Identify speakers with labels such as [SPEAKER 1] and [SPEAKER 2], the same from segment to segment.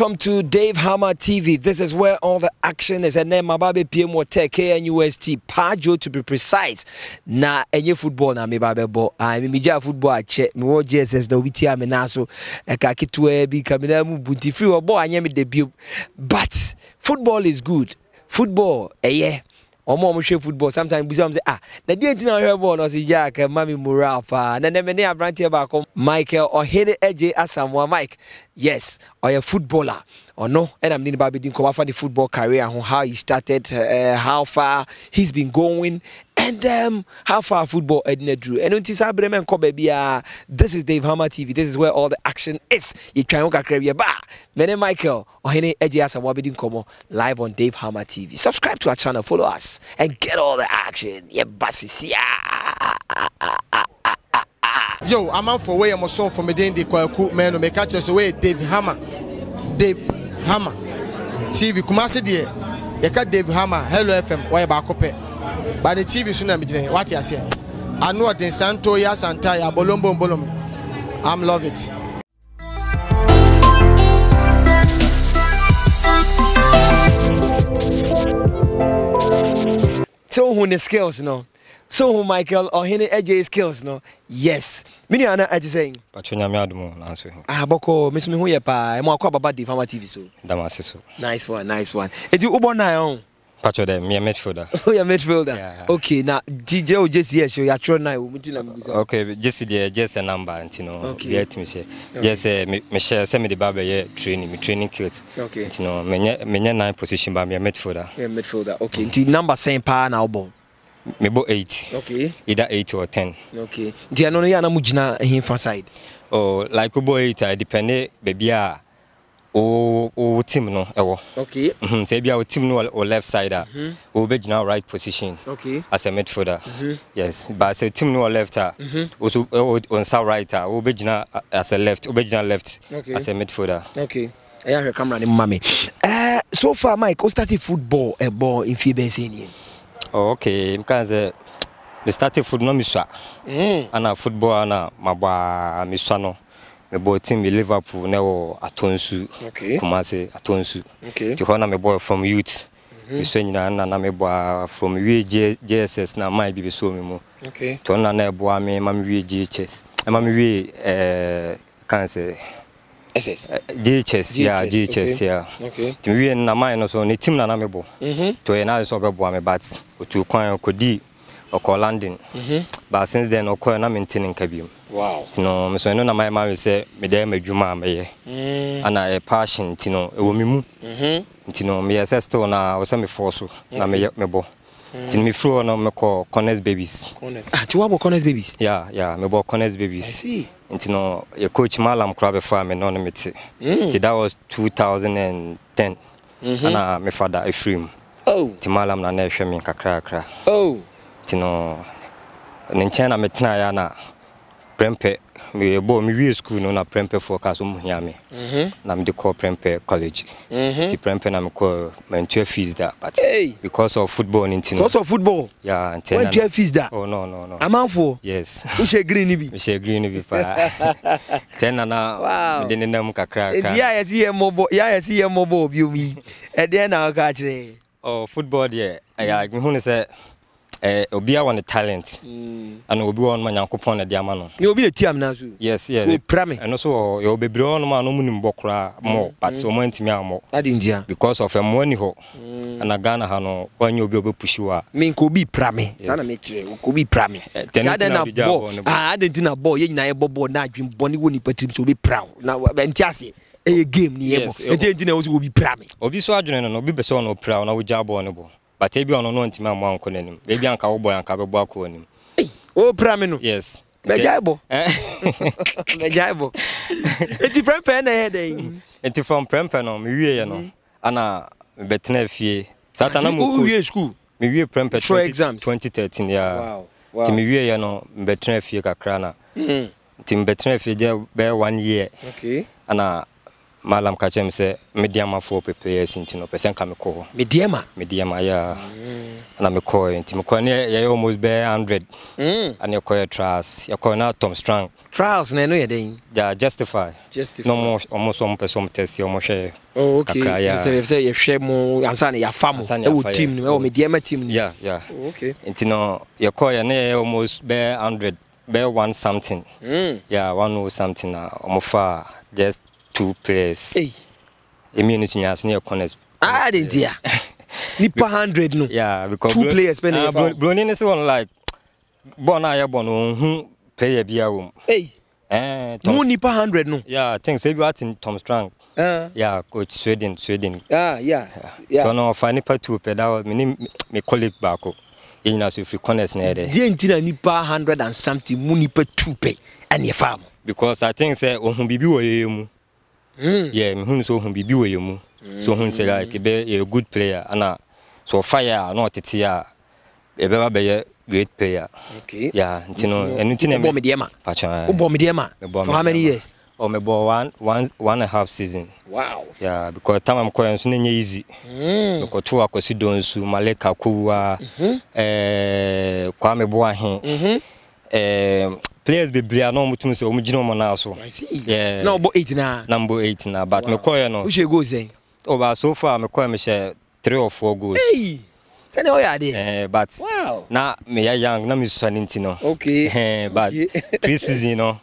[SPEAKER 1] Welcome to Dave Hammer TV. This is where all the action is. And then baby PM Water KNUST Pajo to be precise. Na any football na mebabe bo. Ah, me mija football ache. Me wo JSS na obiti ame na so. Eka kitwe bi kamina mu bunti free obo anye me debut. But football is good. Football eh yeah ɔmo a ɔmohwɛ football sometimes bisa ɔmo sɛ ah na deɛ nti na ɔhwɛ ball na ɔsɛ gya aka ma me moral paa na nɛmɛ ne aberanteɛ baako michael ɔhene agye asamoa mike yes ɔyɛ footballer ɔno ɛna mene ne ba bɛdi nkɔmmɔ afa ne football career ho how he started uh, how far he's been going and um, how far football Edna drew. And until Sabre and Kobe, this is Dave Hammer TV. This is where all the action is. You can walk a ba. Mene Michael, or Hene Ejiasa Wabidin Komo, live on Dave Hammer TV. Subscribe to our channel, follow us, and get all the action. Yeah, basis. Yeah. Yo, I'm out for way I'm a song for me then they call kwaku man me catch us away Dave Hammer. Dave Hammer. TV Kumasi dear. You cut Dave Hammer, Hello FM, why about copy? ba ne tv so na megyina yɛ wate aseɛ ano ɔden santo yɛ asanta yɛ abolombolom am love it sɛ wohu ne skills no sɛ wohu michael ɔhene agye skills no yes me nuana agye sɛ
[SPEAKER 2] bɔkɔ
[SPEAKER 1] meso mehu yɛ paa ɛma akɔ ababa de fama tv so
[SPEAKER 2] nice one nice one ɛnti ubo na yon. pacho dem a midfielder
[SPEAKER 1] oh you're a midfielder yeah. okay now DJ or oh, Jesse yes you're trying now. We're meeting them.
[SPEAKER 2] okay Jesse there Jesse number and you know, okay. get me say, okay. Jesse eh, Michelle, send me the barber, yeah, training me training kids. okay you know, many, many nine position but me a midfielder
[SPEAKER 1] yeah midfielder okay the
[SPEAKER 2] number same pa na obo mebo eight. okay either eight or ten. okay nti ano ya na mugina eh, hin fa side oh like obo 8 ah, depende baby a ah, o o team no ɛwɔ okay mhm sɛ bia team no o left side a mhm. o bɛ gyina right position okay as a midfielder mhm. yes but sɛ team no o left a mhm. o so o nsa right a o bɛ gyina as a left o bɛ gyina left as a midfielder okay ɛyɛ camera ne mma mi ɛɛ
[SPEAKER 1] eh, so far mike o start football ɛbɔ nfi bɛɛ sɛ nie
[SPEAKER 2] okay n kan sɛ mi start football na mi sua ɛna mm. football na ma bɔ a mi sua no. mebɔ team liverpool na wɔ atonsu okay. kumase atonsu okay. nti hɔ na mebɔ from youth mesua mm-hmm. nyinaa na na mebɔ from wie jss na ma bi bɛsoo me mu okay. na na ɛboa me ma me wie ghs ɛma me wie eh, kan sɛ SS. GHS, yeah, GHS, okay. yeah. Okay. wie na mine no so ne team na na mebɔ. Mhm. To na so be boa me but otu kwan ko ɔkɔ london mhm. but since then ɔkɔɛ na mente ne nka biom nti no meso ɛno na mayɛma me sɛ medɛ ma adwuma a meyɛ mm. ana ɛ passion nti no ɛwɔ me mu mhm. nti no meyɛ sɛ still na wɔ sɛ mefɔɔ so na meyɛ mebɔ nti no mm. mefiri hɔ no mekɔ connect babies ah, nti woabɔ connect babies ya ya mebɔ connect babies nti no yɛ coach malam kora bɛfo a me no no mete mm. nti that was 2010 mhm. ana me fada ɛfiri mu nti malam na na ɛhwɛ me kakrakra oh. nti no ne nkyɛn na metenaeɛ na prɛmpɛ meyɛbɔ mewie school no na prɛmpɛfoɔ ka um, so muhia me na mede kɔ prɛmpɛ college nti prɛmpɛ na me mekɔ mantua fees da but hey. because of football no nti because of football yeah nti na mantua fees da oh no no no amanfo yes wohyɛ green ni bi wohyɛ green ni bi paa nti na na wow. mede nenam kakra kakra eh, ɛdi a
[SPEAKER 1] yɛsi yɛ mmɔbɔ yɛ a yɛsi yɛ mmɔbɔ obi omi eh, ɛdeɛ na ɔka akyerɛ
[SPEAKER 2] oh football deɛ ɛyɛ mehu ne sɛ eh, obi a talent mm. ana obi one no ma nyankopɔn na de ama no
[SPEAKER 1] obi na tiam na so
[SPEAKER 2] yes yes pra me ɛno so yɛwɔ bebree wɔ no ma no mu nim mo mm, but mmɔ but wɔma ntumi ammɔ ade ntia because of eh, mmoa ho hɔ mm. ana ghana ha no woanyɛ obi a wobɛpushi me a obi pra me saa na mekyerɛ
[SPEAKER 1] wokɔ obi pra me eh, ah, ade na bo ade nti na bɔ yɛnyina yɛbɔ bɔ na adwen boni wɔ nipa tirim sɛ wobɛpra wo na ɛnte aseɛ ɛyɛ game ni yɛbɔ ɛnti eh, ɛnti na wo obi wobi obi
[SPEAKER 2] so adwene no no obi beso no ɔno ɔpra wo na wogya bɔɔ but ebi ɔno no ntumi amu anko n'anim ebi anka wobɔ anka bɛbɔ akɔ anim. o pra mi no. yes. bɛgya bɔ bɛgya eh? bɔ eti prempe na ɛyɛ dɛ. eti from prempe no mi wie yɛ no ana bɛtena fie sata na mu ko wie school. mi wie pɛmpɛ twenty twenty thirteen ya ti mi wie yɛ no bɛtena fie kakra na hmm. ti mi bɛtena fie jɛ bɛyɛ one year Okay. ana. malam ka kyerɛ me sɛ mediamafoɔ pepee asinti no pɛ sɛ nka mekɔ hɔ mediama mediama yɛ mm. na mekɔɛ nti mekɔ ne yɛyɛ almost bɛɛ 100 ane yɛkɔyɛ trials yɛkɔɛ na tom strong trials na ɛno yɛ dɛn ja justify na ɔmo so ɔmo pɛ sɛ ɔmo tɛsi ɔmo hwɛ oh, kakra yɛsɛ
[SPEAKER 1] yɛhwɛ mo ansa ne yɛafa mo ɛwɔ team no ɛwɔ mediama
[SPEAKER 2] team oh, no ya ya nti no yɛkɔɛ na yɛyɛ almost bɛɛ 100 bɛɛ one something mm. ya one something na ɔmo fa just two players. Hey. Emi no tinya as near corners.
[SPEAKER 1] Ah, de dia.
[SPEAKER 2] Nipa hundred no. Yeah, because two bro, players been uh, ah, bro, bro one like born na ya born play a beer room. Hey. Eh, Tom. Mo nipa hundred no. Yeah, I think say bi in Tom Strong. Uh, ah. yeah, coach Sweden, Sweden. Ah, yeah. Yeah. yeah. So no fa nipa two player, that me name me colleague baako. You know so firi corners na yɛ dɛ.
[SPEAKER 1] Diɛ nti na nipa hundred and something mu nipa two pɛ
[SPEAKER 2] ɛna yɛ fa Because I think say oh ohun baby wɔ yɛyɛ mu. Mm. yeah mehunu sɛ ɔhu biribi wɔ yɛ mu sɛ ɔhunu mm. sɛ like ɛbɛ yɛ good player ana sɛ ɔfa yɛ a na ɔtete a ɛbɛba bɛyɛ great player okay yeah nti no ɛno nti na ɛbɔ me deɛ ma pakyɛ wobɔ
[SPEAKER 1] me deɛ ma eh. for how many
[SPEAKER 2] years Oh, me bɔ one, one, one and a half season. Wow. Yeah, because time I'm kɔyɛ nso ne nyɛ easy. Mm. Mekɔ to akɔsi do nso Maleka Kowa, mm -hmm. eh, Kwame Boahin, mm -hmm. eh, players bebree a na ɔmo tum sɛ ɔmo gyina ɔmo nan so.
[SPEAKER 1] na
[SPEAKER 2] ɔbɔ eight na. na mbɔ eight na but wow. mekɔ no. o ṣe goal sɛn. o oh, so far mekɔ yɛ mehyɛ three or four goals. Hey! sani ɔyɛ adeɛ. ɛɛ eh, but wow. na meyɛ young na mesusua ne nti no. okay ɛɛ eh, but okay. pre season no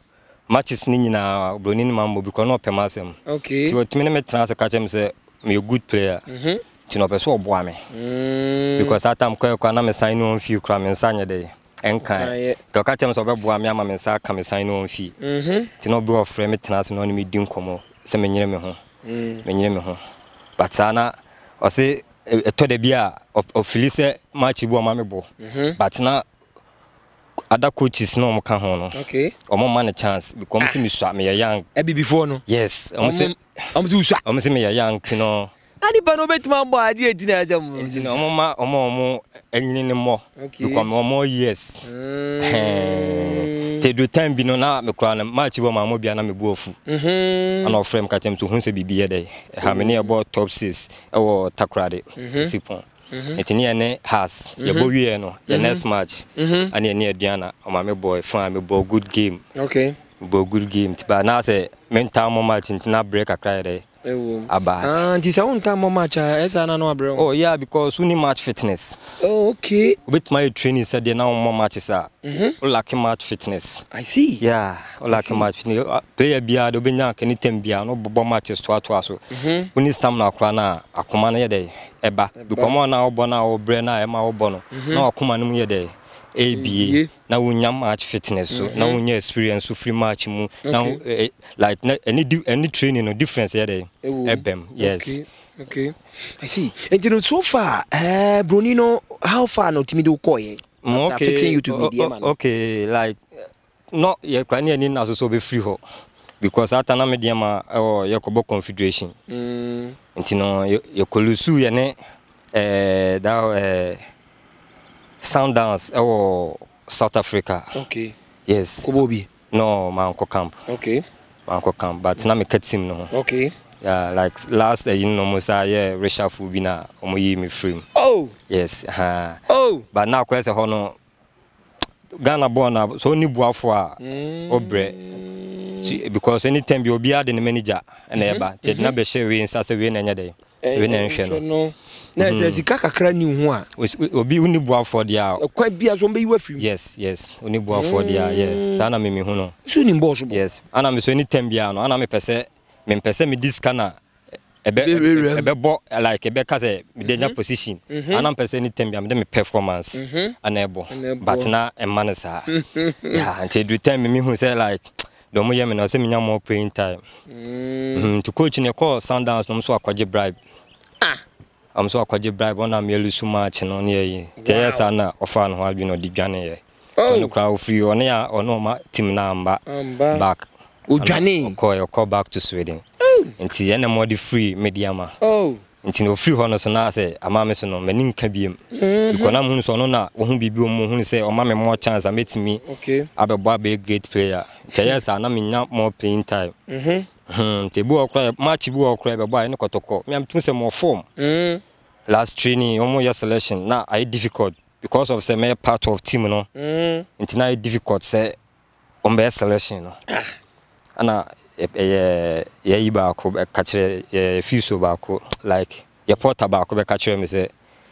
[SPEAKER 2] matches ni nyinaa obroni ne mambo bi kɔ na ɔpɛ m'asɛm.
[SPEAKER 1] okay ti wɔtumi
[SPEAKER 2] ne me tena ase kakyɛ mi sɛ meyɛ good player. Mm -hmm. ti na ɔpɛ so ɔboa me.
[SPEAKER 1] Mm. because
[SPEAKER 2] that time kɔɛ kɔ na me sign no on field kora nsa nyɛ dɛ ɛnkan dɔ ka kyɛm sɛ ɔbɛboa me ama me nsa aka me san no ɔmfie mhm. nti na obi ɔfrɛ me tena ase na ɔne medi nkɔmmɔ sɛ menyere me ho mm. menyere me ho but saa na ɔse e, ɛtɔ da bi a ɔfili sɛ match bi ɔma me bɔ mhm. but na ada coaches na ɔmo ka ho no ɔmo ma ne chance because ɔmo sɛ mesua meyɛ young ɛbi before no yes ɔmo sɛ ɔmo sɛ wosua ɔmo sɛ young ti no nipa no obetuma mbɔ adi egyina ɛsɛ mu. egyina ɔmo ma ɔmo ɔmo ɛnyini ni mɔ nkɔmi ɔmo years mm. tedu time bi no na mekura no maakyi bɔ maamu bia na mebu ofu mhm. ana ɔfrɛ mu kakyɛm so hu sɛ biribi yɛ dɛ ɛha me ne top six ɛwɔ takoradi mhm. si pɔn nti mhm. ne has yɛbɔ wieɛ no yɛ next match ane yɛne aduana ɔma mebɔ fa mebɔ good game mebɔ good game nti na sɛ mentaa mɔ match nti na brɛ kakra yɛ dɛ about.
[SPEAKER 1] Ah, and it's own time match.
[SPEAKER 2] Yes, ah, eh, I know, bro. Oh yeah, because only match fitness. Oh okay. With my training said they now more matches are. Mhm. Lucky match fitness. I see. Yeah, lucky match fitness. Uh, Player bia do benya kani tem bia no bobo matches to ato aso. Mhm. Only stam na akra na akoma na ye eba. Because na obo na obre na e ma obo no. Na mm-hmm. akoma no ABA na wonya match fitness so na wonya mm-hmm. experience so free match mu na eh, like any any training no difference here dey ebem yes
[SPEAKER 1] okay i see and you know so far eh broni how far no timi do call ye eh? mm, okay fitting you to be there man
[SPEAKER 2] okay like no ye kwani ani na so so be free ho because ata na me dem a eh, ye kobo confederation mm ntino ye kolusu ye ne eh that eh sundowns eh, or south africa okay. yes kɔbɔ No, my uncle camp okay. My uncle camp but now me catching no okay. yeah, like last day, eh, no mu saa yɛ reshafo bi na ɔmo yi me firi oh. yes uh, oh. but now akɔyɛ sɛ hɔ ghana born, na sɛ ɔni buafo a mm. because anytime bi obiara de the manager ɛna ɛba nti ɛdina bɛhyɛ wei nsa sɛ wei na ɛnyɛ mm-hmm wei na nhwɛ
[SPEAKER 1] no na mm-hmm. sɛ sika kakra ni ho a
[SPEAKER 2] obi woni boafoɔ deɛ
[SPEAKER 1] a kwa bia so mbɛyi
[SPEAKER 2] wafiri yes yes woni boafoɔ deɛ a yɛ mm. saa na meme ho no so ni bɔɔ so bɔ yes ana me so ni tam biara no ana mepɛ sɛ mempɛ sɛ medi sika na like ɛbɛka sɛ mede mm-hmm. position mm-hmm. ana mpɛ sɛ ne tam performance ana ɛbɔ but na ɛma no saa nti ɛduru time me mehu sɛ like dɔn mo yɛ time
[SPEAKER 1] mm.
[SPEAKER 2] nti coach ne ɛkɔɔ sundowns nom so akɔgye am so akɔgye bribe ɔna mielu so maakye no ne yɛyi nti ɛyɛ saa na ɔfaa ne ho adwene ɔde dwaneeɛ ono koraa ɔfiri ɔne a ɔne ɔma tim na amba back ɔdwane ɔkɔɛ ɔkɔ back to sweden oh. nti ɛna free, ɔde firi mediama oh. nti na ɔfiri hɔ no so na sɛ ama me so no m'ani nka biam
[SPEAKER 1] mm-hmm. bikɔna
[SPEAKER 2] mhunu sɛ ɔno na wohu biribi wɔ mu hunu sɛ ɔma me mmɔ chance a mɛtumi abɛbɔ abɛyɛ great player nti ɛyɛ saa na menya mɔ playing time nti bi wɔ kora match bi wɔ kora bɛbɔ a ɛne kɔtɔkɔ meamtum sɛ mɔfom last training wɔn yɛ selection Now, na ayɛ difficult because of sɛ mɛ part of team no mm. nti na ayɛ difficult sɛ wɔn bɛyɛ selection no ɛna ɛyɛ yɛyi baako bɛka kyerɛ yɛ fiso baako like yɛ e, porter baako bɛka kyerɛ mi sɛ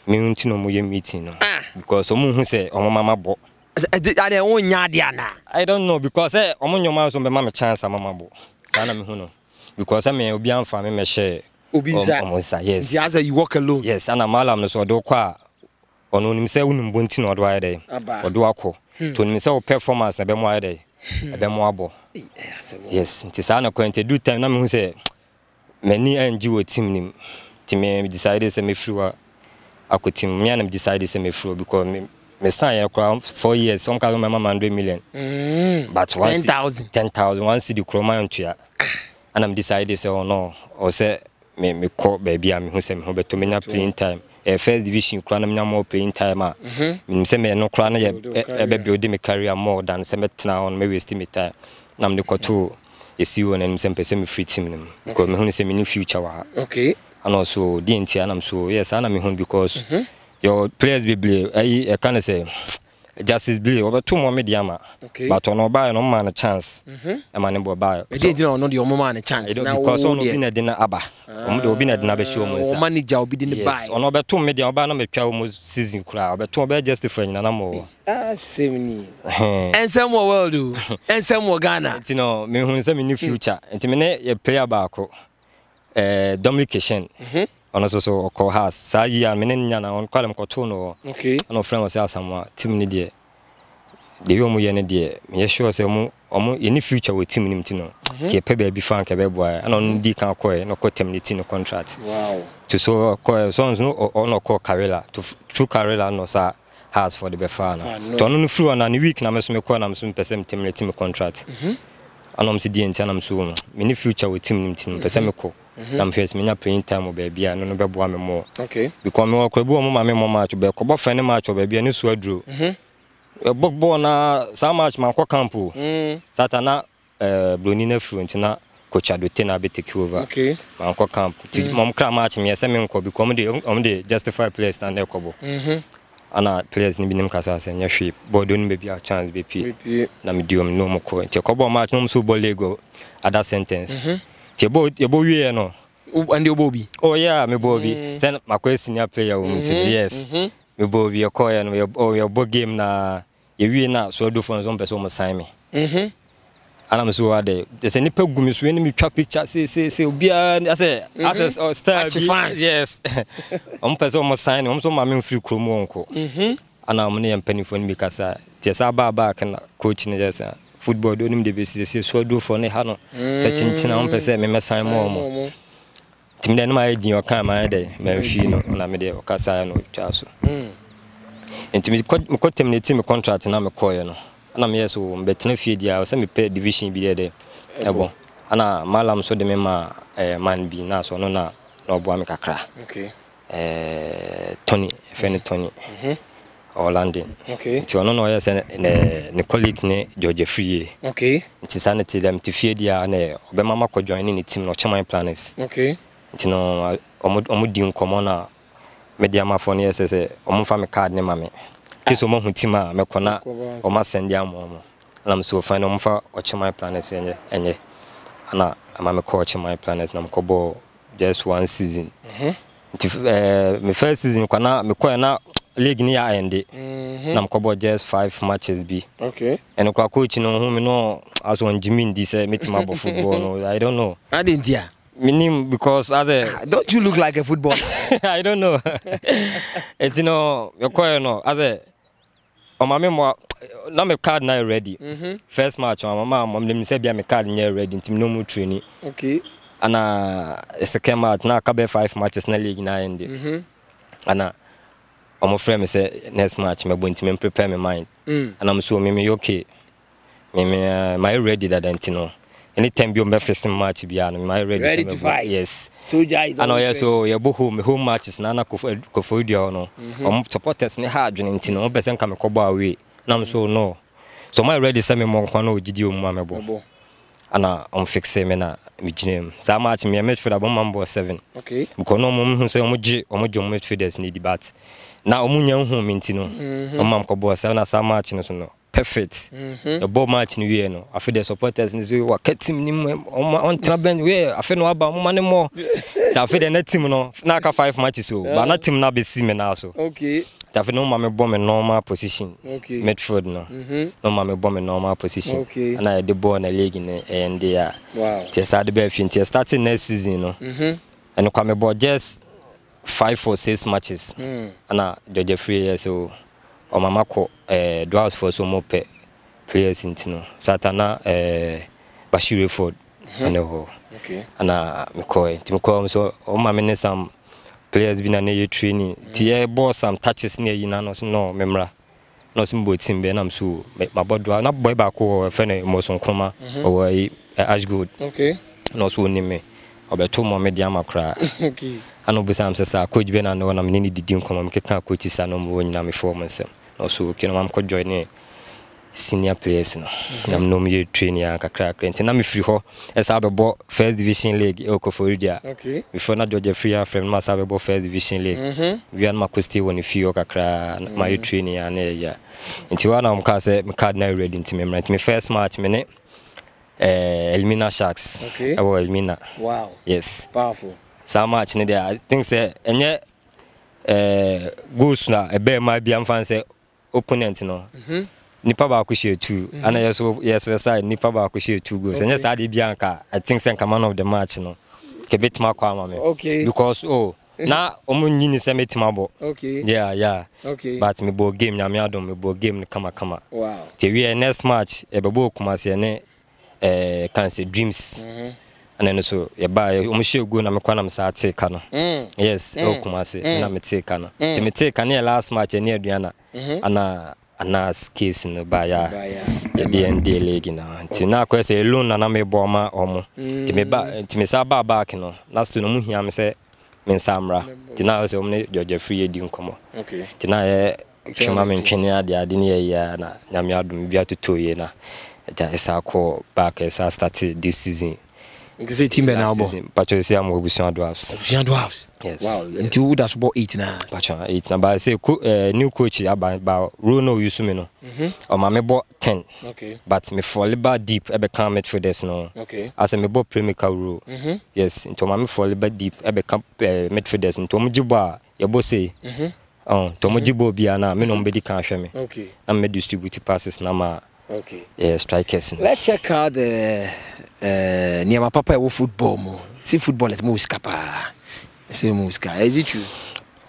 [SPEAKER 2] mi n ti na wɔn yɛ meeting no ah. because wɔn hu say, wɔn mama bɔ.
[SPEAKER 1] ade wo nya
[SPEAKER 2] i don't know because wɔn nyɔma nso bɛ ma mi chance ama ma bɔ saa na mi hu no because sɛ mi obi anfa mi obi nsa ọmọ nsa yes nti you walk alone yes ana malam no so ɔde kɔ a ɔno onim sɛ wonim bonti na ɔde ayɛ dɛ ɔde akɔ hmm. nti onim sɛ wo performance na ɛbɛmo ayɛ dɛ hmm. ɛbɛmo abɔ yes nti saa na kɔn nti time na mehu sɛ m'ani angye wɔ team nim nti me decide sɛ mefiri hɔ akɔ team me ana me decide sɛ mefiri hɔ because me me sign yɛ koraa four years some kind my mama hundred million mm. but one ten thousand ten thousand one cedi kuro maa n tuya ah. ana me decide sɛ ɔno oh me me kɔ baabi a me ho sɛ me bɛtɔ menya playing time eh, first division koraa na menya more playing time a mhm. menim sɛ meyɛ no koraa na yɛbɛbuilde me career more than sɛ mɛtena hɔ no mɛwaste me time na mede kɔtoo ɛsi mhm. hɔ no anim sɛ mpɛ sɛ mefiri team no mu mehunu sɛ mene future wɔ ha ana ɔso deɛ ntia nam so yɛ saa na mehu because mhm. your players bebree ayi ɛka ne sɛ justice bile wɔbɛto mɔ me deɛ ma but ɔno ɔbaeɛ no ɔmma no chance mhm. ɛma ne bɔbaeɛ ɛdeɛ gyina ɔno deɛ ɔmoma no chance na because ɔno obi na de no aba ah. ɔmo deɛ obi na de no abɛhyɛ ɔmo nsa ɔma ne gya obi de ne baeɛ ɔno ɔbɛto me deɛ ɔbaa na matwa ɔmo season koraa ɔbɛto ɔbɛyɛ justify nyina na mɔwɔ
[SPEAKER 1] asɛm ah, ni
[SPEAKER 2] ɛnsɛm wɔ world And some wɔ ghana nti no mehu sɛ mene future nti ne yɛ player baako eh, dominication mm ana soso ko has saji ya menen nyana on na ɔnkɔle tuno okay wɔ ana ɔfrɛ mɔ sɛ asam a tim no deɛ deɛ ɔmu yɛ no deɛ meyɛ sure sɛ mu omu yɛne future wɔ tim no mu ti bi fan ke be boy ana on di kan ko kɔɛ na ɔkɔ ni tin contract wow to so ɔkɔɛ so no ɔno ko karela to true karela no sa has for the bɛfa to ɔno no firi ana ni week na me mekɔɛ na mso mpɛ sɛ meterminate me contract ana ɔm sɛ deɛ nti ana mso wɔ mu mene future we tim ni mtino pese me ko sɛ mekɔ Mhm. na mfɛ sɛ menya playing time baabi a no no bɛboa me
[SPEAKER 1] mmɔ
[SPEAKER 2] because mewɔ kora bi wɔ moma me mmɔ match bɛkɔbɔ fɛ ne match baabi a ne so aduro mhm. ɛbɔ bɔɔ na saa match mankɔ camp o mm. sata na eh, broni no afiri nti na kochado te na abɛtake over mankɔ camp nti mm. mam kra match meɛ sɛ menkɔ because ɔmde ɔmde justify players na ne ɛkɔbɔ mhm. ana players ni binim kasa sɛ nyɛ hwee bɔɔdo no baabi a chance bɛpie na medi ɔm ne ɔmkɔ nti ɛkɔbɔ match no m so bɔ lego ada sentence mm -hmm. Tebo yebo wie no. Andi obobi. Oh yeah, me bobi. Mm. Sen makwesi ni player wo Mm -hmm. Yes. Me bobi ye koya no ye oh, bo game na ye wie na so do phone so mpese o mo sign me. Mhm. Ana me so wa de. Eh. De se nipa gumi so ni me twa picture se se se obia ase ase oh, star bi. Yes. o mpese sign me. so ma me free onko. Mhm. Ana mo ne ye mpanifo me kasa. Tie sa ba ba coach ni just uh, football do nim de besi se so do fo ne ha no se chinchina on pese me me mesan mo mo tim de no ma di o kan ma de me fi no na me de o kasa no twa so nti me ko ko tem ne tim contract na me koye no na me yeso mbetena fie dia o se me pe division bi de de ebo ana malam so de me ma eh, man bi na so no na no bo am kakra okay eh tony friend tony mm -hmm ɔ london okay. nti ɔno na ɔyɛ sɛ ne, ne colleague ne george frie okay. nti saa ne te dɛm te fie di a ne ɔbɛma ma kɔjoin ne ne team no ɔkyɛman planners okay. nti no ɔmo di nkɔmmɔ no a mede amafoɔ no yɛ sɛ sɛ ɔmomfa me card ne ma me nti sɛ ɔmahu team a mɛkɔ na ɔma sɛnde amoɔ mo nam so ɔfan no ɔmomfa ɔkyɛman planners ɛnyɛ ɛnyɛ ana ama mekɔ ɔkyɛman planners na mekɔbɔɔ just one season mm -hmm. nti uh, me first season kwana mekɔɛ na league ni ya ayende mm -hmm. na mkobo just five matches bi okay. ɛno kwa coach no hu no as aso ɔngyimi ndi sɛ mɛtumi about football no i don't know i didn't a minim because as a ah, don't you look like a football i don't know it's you know your coach no as a ɔma oh, me mmoa na me card na ready mm -hmm. first match o mama mo me say bia me card na ready nti no mu training okay. ana second match na aka bɛ five matches na league na ayɛ ndi mm -hmm. ana ɔmo frɛ me sɛ next match mɛbɔ nti me prepare me mind mm. anam so me me okay me me my ready dada nti no anytime bi ɔmbɛ first match bi ano my ready ready to fight yes
[SPEAKER 1] soldier is ana oh, ɔyɛ
[SPEAKER 2] so yɛbɔ home home matches na ana kofo kofo dua hɔ no ɔmo supporters ne ha adwene nti no ɔmo sɛ nka me kɔbɔ away nam so no so my ready sɛ me mɔ nkwa uh, na ɔgyidi ɔmo a mɛbɔ ana ɔmo fixe me na megyinamu saa match meɛ midfield abɔ ma mbɔ seven okay because na ɔmo hu sɛ ɔmo gye ɔmo gye ɔmo midfielders ne di bat na ɔmo nya nhu mi nti no
[SPEAKER 1] mhm. ɔma
[SPEAKER 2] nkɔbɔ saa na saa match no so no perfect mhm. ɛbɔ match no wie no afei the supporters no sɛ waka team no mu ɔntena bɛn wei afei no waba moma ne mmɔ nti afei deɛ na team no na aka five matches o ba na team no abɛsi me naa so nti afei no ma me bɔ me normal position midfield no mhm. no ma me bɔ me normal position ana yɛde bɔɔ na league no ɛyɛ ndeɛ a nti ɛsaa de bɛɛ fie nti ɛstarting next season no ɛno kwa mebɔ just five or six matches mm. na Georgia free yɛ so ɔmama kɔ eh, dwarfs for so mo pɛ players nti no sata na eh, Bashir Ford ɛne hmm. hɔ ana mekɔɛ nti mekɔɛ so ɔma me ne some players bi na ne yɛ training nti hmm. yɛbɔɔ some touches ne ayi no so no memmra na ɔsɛ mbɔ tim bɛɛ nam so mabɔ doa na bɔɛ baako wɔ ɛfɛ no mmɔso nkroma ɔwɔ ayi ashgold na ɔso ɔnim me ɔbɛto mmɔ me de ama koraa ano bisa am sesa coach be na no na mene didi nkoma me keka coach sa no mo nyina me form nsem no so kino mam ko join ne senior players no mhm. na mno me train ya kakra kakra nti na me firi ho esa abebo first division league e ko for dia okay before na George free from ma sa bo first division league mm -hmm. ma ko stay woni fio kakra mm -hmm. ma mhm. train ya na ya nti wa na mka se me card na ready nti me me first match me ne eh Elmina Sharks okay. E Elmina wow yes powerful saa match no deɛ i think sɛ ɛnyɛ eh, goals na ɛbɛɛ eh, ma bi amfa sɛ opponent no mm -hmm. nipa baako hyɛ e two mm -hmm. so yɛso yɛsrɛ sɛ nipa baako hyɛ e two goals ɛnyɛ okay. saa deɛ bia nka i think sɛ nka man of the match no kɛbɛtumi akɔ ama me because oh, mm-hmm. na ɔmo nyi ni sɛ mɛtumi abɔ okay. yeah, yeah. okay. but mebɔɔ game nyame adom mebɔɔ game no kamakama wow. nti awiɛ e next match yɛbɛbɔɔ kumase ne eh, kan sɛ dreams mm -hmm. ɛne no so yɛbaa ɔmohyɛ gu na mekɔ na mesɛ atee ka no mm. yes ɛwɔ mm. kumase mm. na metee ka no nti metee ka ne yɛ last match ɛne aduana mm-hmm. ana ana case no baayɛ ya yɛde yɛn de league no nti na akɔɛ sɛ na na mebɔ ma ɔmo nti mesa baa back no na so no mu hia me sɛ me nsa mmra nti na sɛ ɔmo ne gyɔgya firi yɛdi nkɔmmɔ nti na yɛ twema me ntwene adeade ne yɛyɛ na nyame adom bi atotɔ yie na ɛgya ɛsa kɔ back ɛsa starte this season nti sɛ team na wobɔ patwɛ sɛ ama abusua drafts
[SPEAKER 1] abusua drafts yes wow nti
[SPEAKER 2] wo da so bɔ 8 na patwɛ 8 na ba ko uh, new coach aba ba role no use mm-hmm. oh, me no ɔma me bɔ 10 okay but me fall ba deep e kan midfielders no okay as me bɔ playmaker role yes nti ɔma me fall ba deep e kan uh, midfielders nti ɔmo gye a yɛbɔ sɛ mm -hmm. Uh, tɔmo gye bɔ biara na me na ɔmo kan hwɛ me okay na me distribute
[SPEAKER 1] passes na ma okay yeah strikers let's check out the eh, nneɛma papa ɛwɔ football si football ɛte mu wɔ sika paa ɛsɛ mu wɔ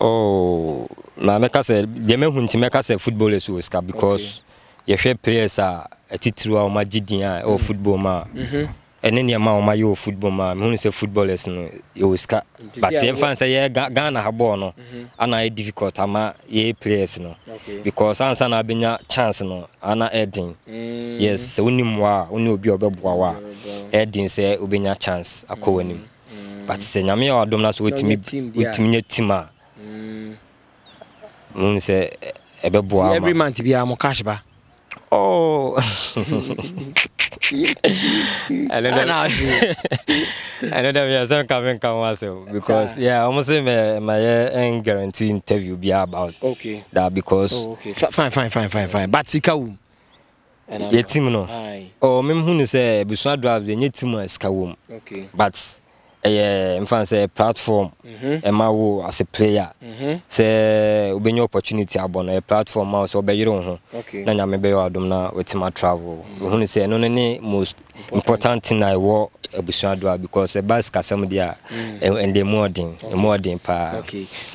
[SPEAKER 2] oh na mɛka sɛ deɛ mɛhu nti mɛka sɛ football ɛsɛ wɔ sika because yɛhwɛ okay. players a ɛtitiri e a e o mm-hmm. agye mm-hmm. mm-hmm. a ɛwɔ football ɛne nneɛma wɔ football mehunu sɛ footballers no yɛwɔ sika ghana ana yɛ difficult ama players no because ansa na abɛnya chance no ana ɛden mm. yes sɛ wonim a wone obi a a ɛden mm. eh, sɛ wobɛnya chance akɔ mm. w'anim mm. but sɛ nyame a wadom no so wotumi nya tim a mu sɛ ɛbɛboa every
[SPEAKER 1] month biara mo cash ba
[SPEAKER 2] oh
[SPEAKER 1] another
[SPEAKER 2] another yeah some coming come myself because ah. yeah almost my my end eh, guarantee interview be about okay that because oh, okay fine fine fine fine fine but sika womb
[SPEAKER 1] yɛ team no
[SPEAKER 2] ɔ mehu no sɛ abusua drives ɛnyɛ team a sika wɔ mu but ɛyɛ mfa sɛ platform mhm. ɛma wo as a player mhm. sɛ wobɛnya opportunity abɔ no ɛyɛ platform ma wo sɛ wobɛyere wo ho na nyame bɛyɛ wadom na watumi atravel mhm. mehu no sɛ ɛno no ne most important thing a ɛwɔ abusua do a because ɛba sikasɛm deɛ a mm. ɛnde mu ɔden mu ɔden paa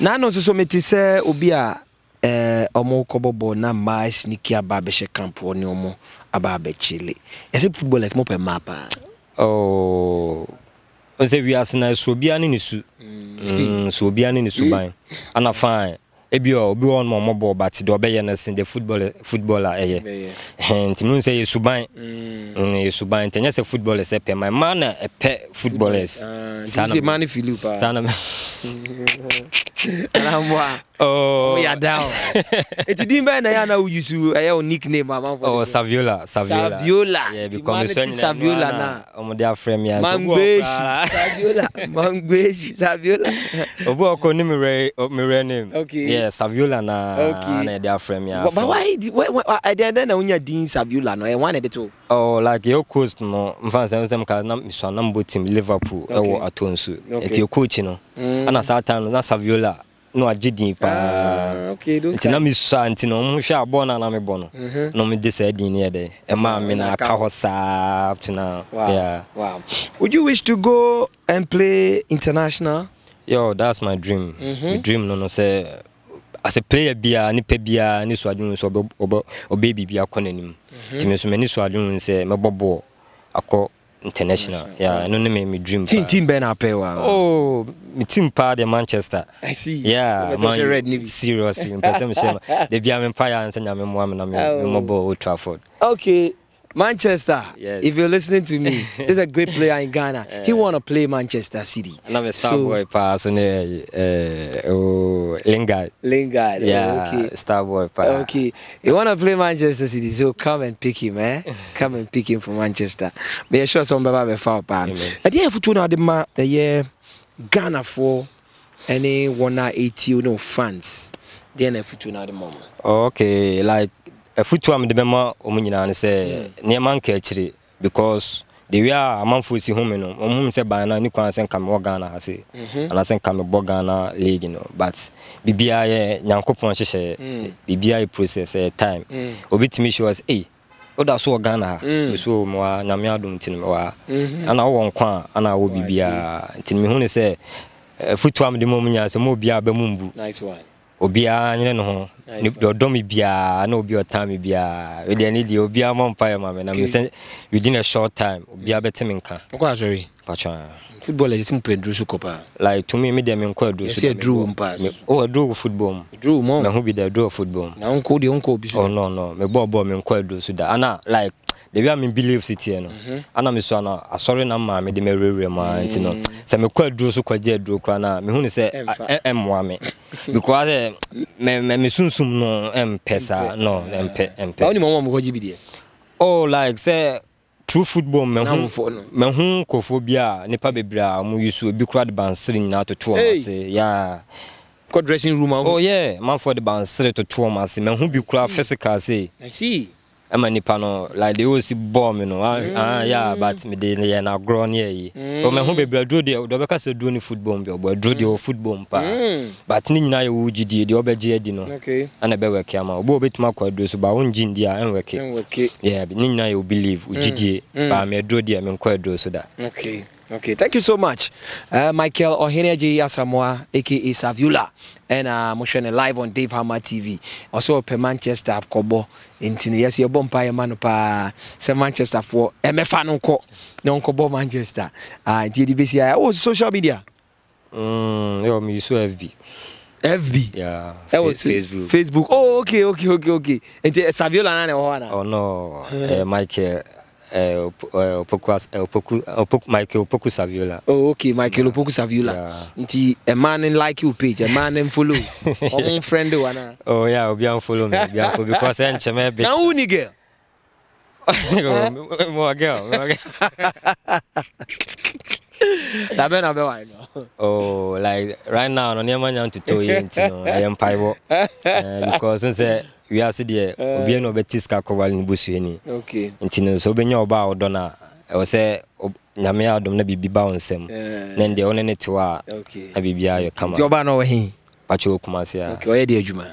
[SPEAKER 2] na
[SPEAKER 1] no nso so mete sɛ obi a ɔmo kɔbɔ bɔɔl na mmaa siniki aba abɛhyɛ camp hɔ ne ɔmo aba abɛkyele ɛsɛ footballers mo pɛ mmaa paa.
[SPEAKER 2] ooo oh, nsɛ wiase na so obiara ne ne su mm, so obiara ne ne su ban ana fine ebi a obi wɔ no ɔmo bɔɔl but deɛ ɔbɛyɛ no sin de football footballer ɛyɛ nti mu nsɛ yɛ suban yɛ suban nti ɛnyɛ sɛ footballers ɛpɛ mmaa mmaa na ɛpɛ footballers saa na ah, saa na.
[SPEAKER 1] Karamba. Oh. We are down. Eti din bẹ́ẹ̀ náà yà náà yusu ẹ̀yẹ́ o nickname àmàfọ́. Oh
[SPEAKER 2] Saviola Saviola. Saviola. Yeah, because Saviola, Saviola náà. Ọmọdé afẹ́ mi àti. Mangbeji
[SPEAKER 1] Saviola Mangbeji Saviola.
[SPEAKER 2] Òbú ọkọ ní mi rẹ mi rẹ Okay. Yeah Saviola náà. Okay. Ana ẹ̀dẹ̀ afẹ́ mi àfọ. Bàbá wa
[SPEAKER 1] ẹ̀dẹ̀ ẹ̀dẹ̀ náà ń yà dín Saviola náà ẹ̀ wọ́n á nà ẹ̀dẹ̀ tó.
[SPEAKER 2] Oh, like your coach no mfa sɛ sɛ mka na mesua na mbɔ team liverpool ɛwɔ okay. atɔ nso okay. ɛti coach mm. no mm. ana saa time no na saviola no agye din pa. nti na mesua nti no ɔmohwɛ abɔ no ana mebɔ no na and saa din no yɛ dɛ ɛmaa me na aka hɔ saa to now wow. yeah. wow. would
[SPEAKER 1] you wish to go and play international
[SPEAKER 2] yo that's my dream mm -hmm. my dream no no Say, as a player be a, biara nipa biara ne suadwene so ɔbɛ biribi akɔ n'anim nti me so m'ani so adwene sɛ mɛbɔ bɔɔl akɔ international yeah no name me dream team team ben apɛ wa oh me team pa de manchester i see yeah man seriously person me shema de bia me pa ya nsanya me mo am na me oh. mo bo old trafford
[SPEAKER 1] okay Manchester, yes. if you're listening to me, there's a great player in Ghana. Uh, he eh. want to play Manchester City. I love a star so, boy
[SPEAKER 2] pass. Eh, eh, oh,
[SPEAKER 1] Lingard. Lingard. Oh, yeah. okay. Starboy. Pa. Okay. You wanna play Manchester City, so come and pick him, eh? come and pick him from Manchester. Be sure some baba be foul pa. At the futu na the ma the year Ghana for any one eighty you know, fans. Then a futu na the mom.
[SPEAKER 2] Okay, like a futu am the mema omunyina ne say hmm. near man catch because deɛ a amanfoɔ si home no ɔmohom sɛ ban no ne kwan sɛ nka mewɔ ghana ha se anaasɛ nka mebɔ ghana league no but bibia yɛ nyankopɔn hyehyɛ bibia yɛ process ɛyɛ time obɛtumi hyɛ wɔ sɛ ei woda so wɔ ghana ha meso mewɔ nyame adom nti no mewɔ mm-hmm. ana wowɔ nkwa ana wɔ biribiaa eh? nti mehu ne sɛ eh, futua mede ma mu nyaa sɛ ma obiaa bɛmu mbu obiaa nyene ne ho ɔdɔ me biaa na obi ɔta me biaa wedeɛ ne deɛ obiaa ma mpaeɛ ma me na mesɛ within a short time obiaa mm. bɛte me nka wokɔasɔre patwa
[SPEAKER 1] football ɛsɛ mpo aduro so kɔ
[SPEAKER 2] like tumi me deɛ menkɔ aduro so aduro wɔ mpa o aduro wɔ football mu aduro mu mahu bi da aduro wɔ football mu na wonkɔ deɛ wonkɔ obi so oh no no mebɔɔ bɔɔ menkɔ aduro so da ana like debi a mi believe si tiɛ no ana mi so ana asɔre ah, na maa mi de mi rewere maa mm. nti no sɛ mi kɔ aduro so kɔ gye aduro kora na mi hu ni sɛ ɛmoa ah, mi because ɛ mɛ mɛ mi sunsun no ɛmpɛ saa no ɛmpɛ ɛmpɛ. awo ah. ni mɔmɔ mɔgɔ jibi deɛ. oh like sɛ true football mɛhu mɛhu nkurɔfoɔ bi a nipa bebree a wɔn yi so ebi kura de bansiri nyinaa toto wɔn ase yaa kɔ dressing room ahu. oh yeah manfɔ de bansiri toto wɔn ase mɛhu bi kura physical se. i ɛma nipa no like de osi bɔɔ mi no ah, mm. ah ya but mi de yɛ na agorɔ ne yɛ yi o mɛ ho bebree duro deɛ dɔ bɛka sɛ duro ne football bi ɔbɔ duro deɛ o football paa but ne nyinaa yɛ wo gyidie deɛ ɔbɛgye adi no ɛna ɛbɛ wɛke ama obi a obetuma akɔ aduro so ba wo ngye ah, ndi a ɛnwɛke yɛ ne nyinaa yɛ wo believe wo gyidie mm. paa mm. mɛ duro deɛ mɛ nkɔ aduro so da.
[SPEAKER 1] Okay. Okay, thank you so much. Uh, Michael Oheneji Asamoah, aka Savula, and uh, Moshane live on Dave Hammer TV. Also, per Manchester, Kobo, Intini, yes, your bomb pie man, pa, say Manchester for MFA nonko, nonko Manchester. Uh, DDBC, oh, uh, social media. Mm, yo, me, so FB. FB. Yeah. That was Facebook. Facebook. Oh, okay, okay, okay, okay. And Saviola na ne ho
[SPEAKER 2] Oh no. eh, Michael Eh, eh, eh, michael
[SPEAKER 1] oh okay michael opoku saviola nti ɛmaa ni like oh, follow me because ɛn kyɛmɛ bɛ
[SPEAKER 2] wiase deɛ eh. obia na ɔbɛte sika kɔwale ne busuani nti no sɛ wobɛnya ɔba a wodɔ no a ɛwɔ sɛ nyame adom eh. na bibi ba onsem. nsɛm na ndeɛ wo ne ne tew a na biribiaa yɛ kamaɔba no ɔhe pakyɛ ɔkuma se a ɔyɛ deɛ adwuma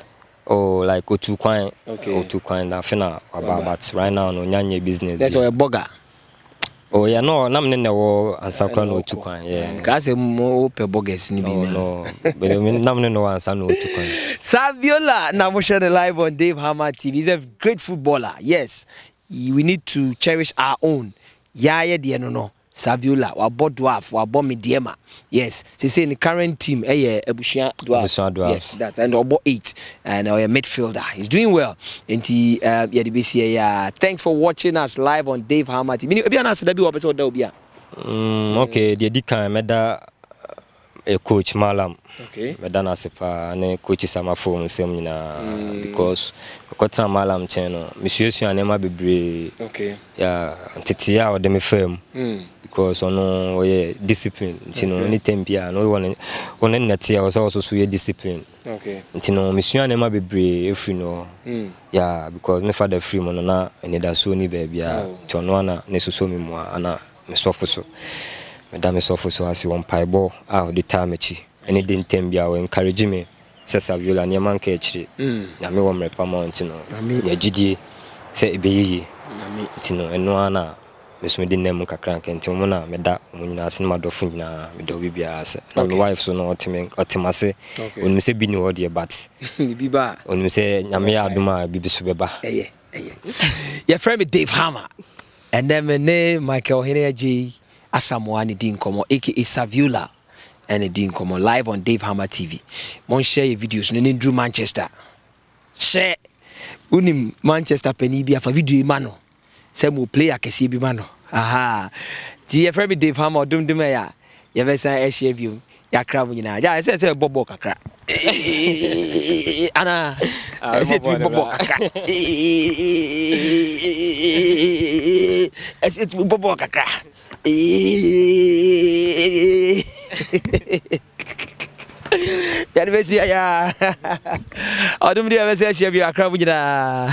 [SPEAKER 2] Oh, like otu kwan, okay. otu kwan. Na fina wababat right now no nyanye business. That's why boga. Oh yeah, no, nam ne wo ansa kwa no
[SPEAKER 1] otu kwan. Yeah. Ka se mo o ni bi na. No. But nam nene wo ansa no otu kwan. Saviola na mo share live on Dave Hammer TV. He's a great footballer. Yes. We need to cherish our own. Yeah, yeah, no no saviola wabɔ dwarf wabɔ midiema yes sese ne current team ɛyɛ Ebusua dwarf Ebusua dwarf. yes that and ɔbɔ eight and ɔyɛ midfielder he's doing well nti uh, yɛde bɛsi ɛyɛ thanks for watching us live on dave hamati ebi anasɛ da bi wɔ pɛ sɛ ɔda obi a
[SPEAKER 2] mm, okay deɛ di kan mɛda a eh, coach malam okay. mɛda nase paa ne coach samafo nsɛm nyinaa mm. because mekɔtena malam nkyɛn no mesuasua nneɛma bebree okay. ya nteteɛ a ɔde me faa mu mm. because ɔno ɔyɛ discipline nti no okay. ne tam bi a no wo ne nnɛte a wɔ sɛ wɔsoso yɛ discipline okay. nti no mesua nneɛma bebree ɛfiri no mm. ya because me fada firi mu na anidasoɔ ni baabi a oh. nti ɔno ana ne soso me mu a ana mesɔfo so meda me sɔfo so ase wɔ mpaebɔ a ɔde taa m'akyi ɛne de ntɛm bi a wɔenkarage me sɛ saviola nneɛma nka akyire mm. nyame wɔ mmerɛ pa ma nti no yɛagyidie sɛ ɛbɛyiye nti no ɛno ara na mesomde nnɛ mu kakra nka nti mu na meda ɔmo nyinaa ase ne madɔfo nyinaa meda wo biribiara ase na me wife so no ɔtem ase ɔnim sɛ bi ne hɔ deɛ but ɔnim sɛ nyame yɛ adom a biribi so bɛba
[SPEAKER 1] yɛfrɛ me dave hammer ɛnɛ me ne michael hene agye asamoa ne di nkɔmmɔ aka saviola ɛne di nkɔmmɔ live on dave hammer tv monhyɛ yɛ videos no ne duru manchester hyɛ wonim manchester pani bi afa video yi ma no sɛ mo player kɛseɛ bi ma no aha nti yɛfrɛ me dave hammer ɔdomdom ɛyɛ a yɛbɛsan ahyia biom yɛakra mo nyinaa gya ɛsɛ sɛ ɛbɔbɔ kakra ana ah, ɛsɛ tumi bɔbɔ kakra ɛsɛ tumi bɔbɔ kakra yɛde bɛsi ayɛ ɔdom deɛ bɛsɛ ahyia bi akra mu nyinaa